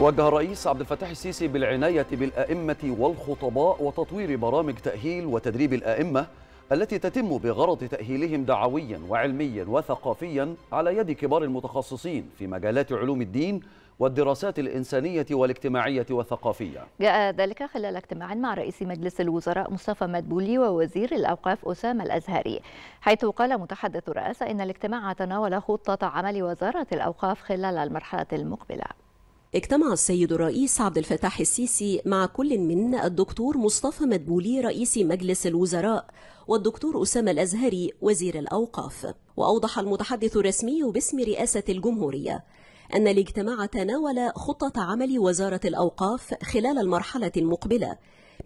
وجه الرئيس عبد الفتاح السيسي بالعناية بالأئمة والخطباء وتطوير برامج تأهيل وتدريب الأئمة التي تتم بغرض تأهيلهم دعويا وعلميا وثقافيا على يد كبار المتخصصين في مجالات علوم الدين والدراسات الإنسانية والاجتماعية والثقافية جاء ذلك خلال اجتماع مع رئيس مجلس الوزراء مصطفى مدبولي ووزير الأوقاف أسامة الأزهري حيث قال متحدث الرئاسة إن الاجتماع تناول خطة عمل وزارة الأوقاف خلال المرحلة المقبلة اجتمع السيد الرئيس عبد الفتاح السيسي مع كل من الدكتور مصطفى مدبولي رئيس مجلس الوزراء والدكتور أسامة الأزهري وزير الأوقاف وأوضح المتحدث الرسمي باسم رئاسة الجمهورية أن الاجتماع تناول خطة عمل وزارة الأوقاف خلال المرحلة المقبلة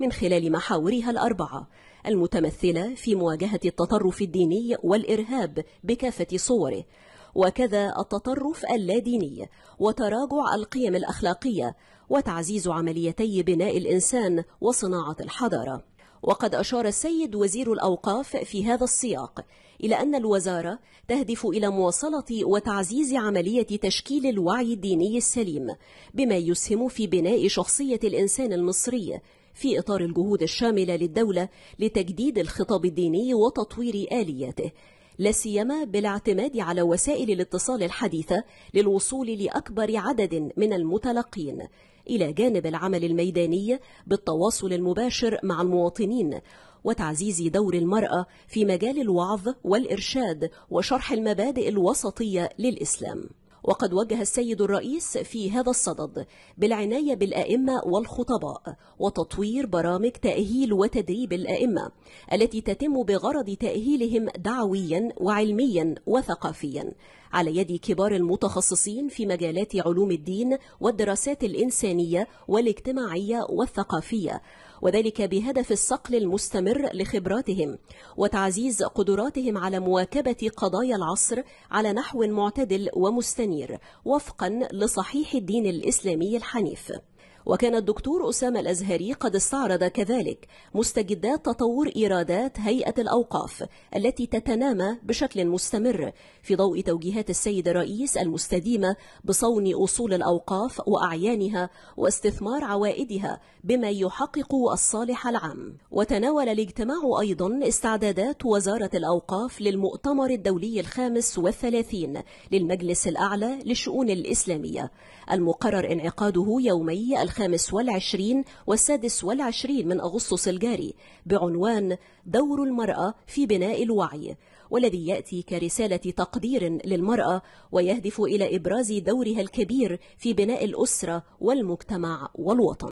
من خلال محاورها الأربعة المتمثلة في مواجهة التطرف الديني والإرهاب بكافة صوره وكذا التطرف اللاديني وتراجع القيم الأخلاقية وتعزيز عمليتي بناء الإنسان وصناعة الحضارة وقد أشار السيد وزير الأوقاف في هذا السياق إلى أن الوزارة تهدف إلى مواصلة وتعزيز عملية تشكيل الوعي الديني السليم بما يسهم في بناء شخصية الإنسان المصري في إطار الجهود الشاملة للدولة لتجديد الخطاب الديني وتطوير آلياته لاسيما بالاعتماد على وسائل الاتصال الحديثة للوصول لأكبر عدد من المتلقين إلى جانب العمل الميداني بالتواصل المباشر مع المواطنين وتعزيز دور المرأة في مجال الوعظ والإرشاد وشرح المبادئ الوسطية للإسلام وقد وجه السيد الرئيس في هذا الصدد بالعناية بالأئمة والخطباء وتطوير برامج تأهيل وتدريب الأئمة التي تتم بغرض تأهيلهم دعويا وعلميا وثقافيا على يد كبار المتخصصين في مجالات علوم الدين والدراسات الإنسانية والاجتماعية والثقافية وذلك بهدف الصقل المستمر لخبراتهم وتعزيز قدراتهم على مواكبة قضايا العصر على نحو معتدل ومستنير وفقا لصحيح الدين الإسلامي الحنيف وكان الدكتور أسامة الأزهري قد استعرض كذلك مستجدات تطور إيرادات هيئة الأوقاف التي تتنامى بشكل مستمر في ضوء توجيهات السيد الرئيس المستديمة بصون أصول الأوقاف وأعيانها واستثمار عوائدها بما يحقق الصالح العام وتناول الاجتماع أيضا استعدادات وزارة الأوقاف للمؤتمر الدولي الخامس والثلاثين للمجلس الأعلى للشؤون الإسلامية المقرر انعقاده يومي الخ الخامس والعشرين والسادس والعشرين من أغسطس الجاري بعنوان دور المرأة في بناء الوعي والذي يأتي كرسالة تقدير للمرأة ويهدف إلى إبراز دورها الكبير في بناء الأسرة والمجتمع والوطن